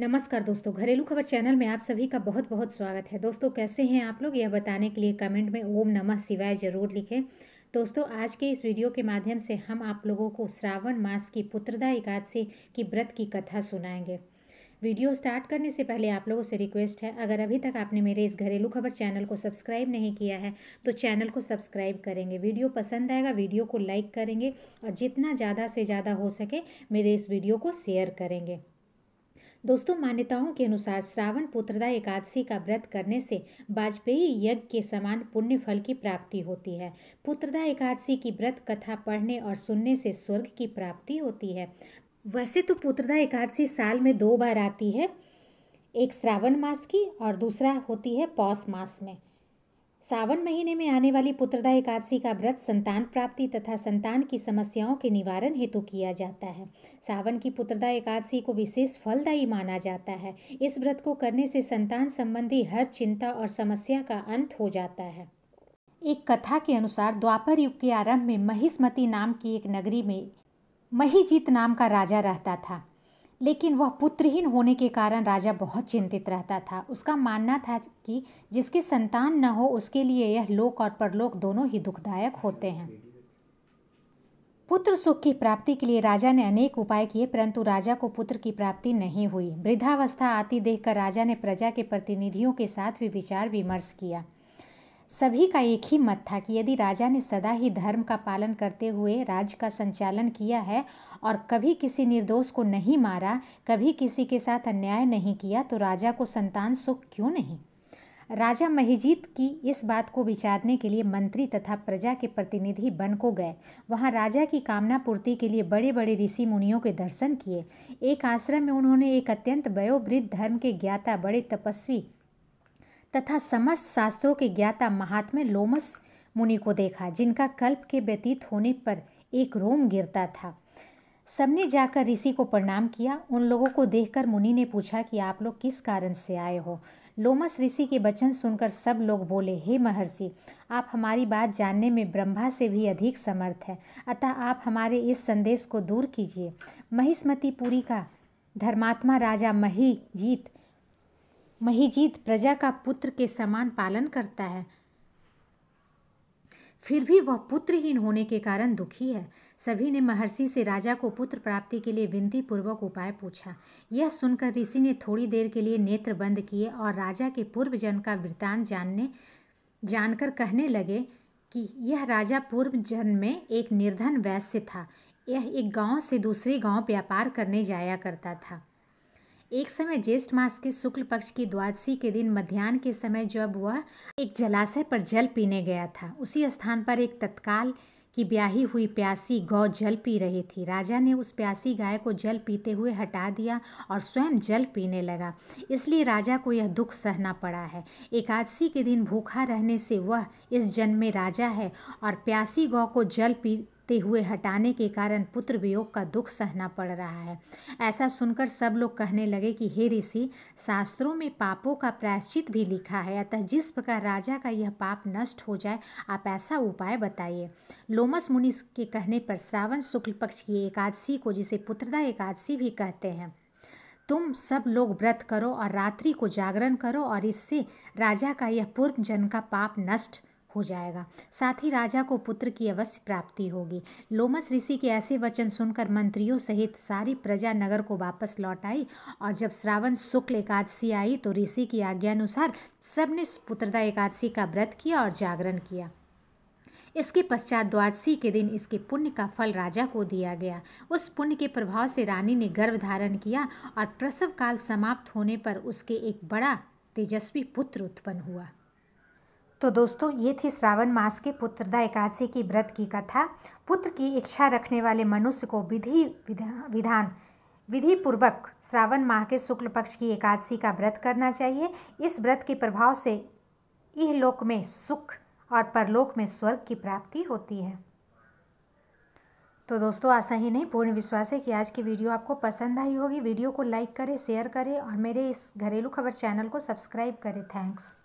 नमस्कार दोस्तों घरेलू खबर चैनल में आप सभी का बहुत बहुत स्वागत है दोस्तों कैसे हैं आप लोग यह बताने के लिए कमेंट में ओम नमः शिवाय जरूर लिखें दोस्तों आज के इस वीडियो के माध्यम से हम आप लोगों को श्रावण मास की पुत्रदा एकादशी की व्रत की कथा सुनाएंगे वीडियो स्टार्ट करने से पहले आप लोगों से रिक्वेस्ट है अगर अभी तक आपने मेरे इस घरेलू खबर चैनल को सब्सक्राइब नहीं किया है तो चैनल को सब्सक्राइब करेंगे वीडियो पसंद आएगा वीडियो को लाइक करेंगे और जितना ज़्यादा से ज़्यादा हो सके मेरे इस वीडियो को शेयर करेंगे दोस्तों मान्यताओं के अनुसार श्रावण पुत्रदा एकादशी का व्रत करने से वाजपेयी यज्ञ के समान पुण्य फल की प्राप्ति होती है पुत्रदा एकादशी की व्रत कथा पढ़ने और सुनने से स्वर्ग की प्राप्ति होती है वैसे तो पुत्रदा एकादशी साल में दो बार आती है एक श्रावण मास की और दूसरा होती है पौष मास में सावन महीने में आने वाली पुत्रदा एकादशी का व्रत संतान प्राप्ति तथा संतान की समस्याओं के निवारण हेतु किया जाता है सावन की पुत्रदा एकादशी को विशेष फलदायी माना जाता है इस व्रत को करने से संतान संबंधी हर चिंता और समस्या का अंत हो जाता है एक कथा के अनुसार द्वापर युग के आरंभ में महिस्मती नाम की एक नगरी में महीजीत नाम का राजा रहता था लेकिन वह पुत्रहीन होने के कारण राजा बहुत चिंतित रहता था उसका मानना था कि जिसकी संतान न हो उसके लिए यह लोक और परलोक दोनों ही दुखदायक होते हैं पुत्र सुख की प्राप्ति के लिए राजा ने अनेक उपाय किए परंतु राजा को पुत्र की प्राप्ति नहीं हुई वृद्धावस्था आती देखकर राजा ने प्रजा के प्रतिनिधियों के साथ भी विचार विमर्श किया सभी का एक ही मत था कि यदि राजा ने सदा ही धर्म का पालन करते हुए राज्य का संचालन किया है और कभी किसी निर्दोष को नहीं मारा कभी किसी के साथ अन्याय नहीं किया तो राजा को संतान सुख क्यों नहीं राजा महिजीत की इस बात को विचारने के लिए मंत्री तथा प्रजा के प्रतिनिधि बन को गए वहाँ राजा की कामना पूर्ति के लिए बड़े बड़े ऋषि मुनियों के दर्शन किए एक आश्रम में उन्होंने एक अत्यंत वयोवृद्ध धर्म के ज्ञाता बड़े तपस्वी तथा समस्त शास्त्रों के ज्ञाता महात्मा लोमस मुनि को देखा जिनका कल्प के व्यतीत होने पर एक रोम गिरता था सबने जाकर ऋषि को प्रणाम किया उन लोगों को देखकर मुनि ने पूछा कि आप लोग किस कारण से आए हो लोमस ऋषि के वचन सुनकर सब लोग बोले हे महर्षि आप हमारी बात जानने में ब्रह्मा से भी अधिक समर्थ हैं अतः आप हमारे इस संदेश को दूर कीजिए महिस्मतिपुरी का धर्मात्मा राजा मही जीत महीजीत प्रजा का पुत्र के समान पालन करता है फिर भी वह पुत्रहीन होने के कारण दुखी है सभी ने महर्षि से राजा को पुत्र प्राप्ति के लिए विनती पूर्वक उपाय पूछा यह सुनकर ऋषि ने थोड़ी देर के लिए नेत्र बंद किए और राजा के पूर्व जन्म का वृतांत जानने जानकर कहने लगे कि यह राजा पूर्व जन्म में एक निर्धन वैश्य था यह एक गांव से दूसरे गांव व्यापार करने जाया करता था एक समय ज्येष्ठ मास के शुक्ल पक्ष की द्वादशी के दिन मध्यान्ह के समय जब वह एक जलाशय पर जल पीने गया था उसी स्थान पर एक तत्काल की ब्याही हुई प्यासी गौ जल पी रही थी राजा ने उस प्यासी गाय को जल पीते हुए हटा दिया और स्वयं जल पीने लगा इसलिए राजा को यह दुख सहना पड़ा है एकादशी के दिन भूखा रहने से वह इस जन्म में राजा है और प्यासी गौ को जल पी ते हुए हटाने के कारण पुत्र वियोग का दुख सहना पड़ रहा है ऐसा सुनकर सब लोग कहने लगे कि हे ऋषि शास्त्रों में पापों का प्रायश्चित भी लिखा है अतः जिस प्रकार राजा का यह पाप नष्ट हो जाए आप ऐसा उपाय बताइए लोमस मुनि के कहने पर श्रावण शुक्ल पक्ष की एकादशी को जिसे पुत्रदा एकादशी भी कहते हैं तुम सब लोग व्रत करो और रात्रि को जागरण करो और इससे राजा का यह पूर्व जन का पाप नष्ट हो जाएगा साथ ही राजा को पुत्र की अवश्य प्राप्ति होगी लोमस ऋषि के ऐसे वचन सुनकर मंत्रियों सहित सारी प्रजा नगर को वापस लौट आई और जब श्रावण शुक्ल एकादशी आई तो ऋषि की आज्ञा अनुसार सबने पुत्रदा एकादशी का व्रत किया और जागरण किया इसके पश्चात द्वादशी के दिन इसके पुण्य का फल राजा को दिया गया उस पुण्य के प्रभाव से रानी ने गर्भ धारण किया और प्रसव काल समाप्त होने पर उसके एक बड़ा तेजस्वी पुत्र उत्पन्न हुआ तो दोस्तों ये थी श्रावण मास के पुत्रदा एकादशी की व्रत की कथा पुत्र की इच्छा रखने वाले मनुष्य को विधि विधान विधि पूर्वक श्रावण माह के शुक्ल पक्ष की एकादशी का व्रत करना चाहिए इस व्रत के प्रभाव से इह लोक में सुख और परलोक में स्वर्ग की प्राप्ति होती है तो दोस्तों ऐसा ही नहीं पूर्ण विश्वास है कि आज की वीडियो आपको पसंद आई होगी वीडियो को लाइक करें शेयर करें और मेरे इस घरेलू खबर चैनल को सब्सक्राइब करें थैंक्स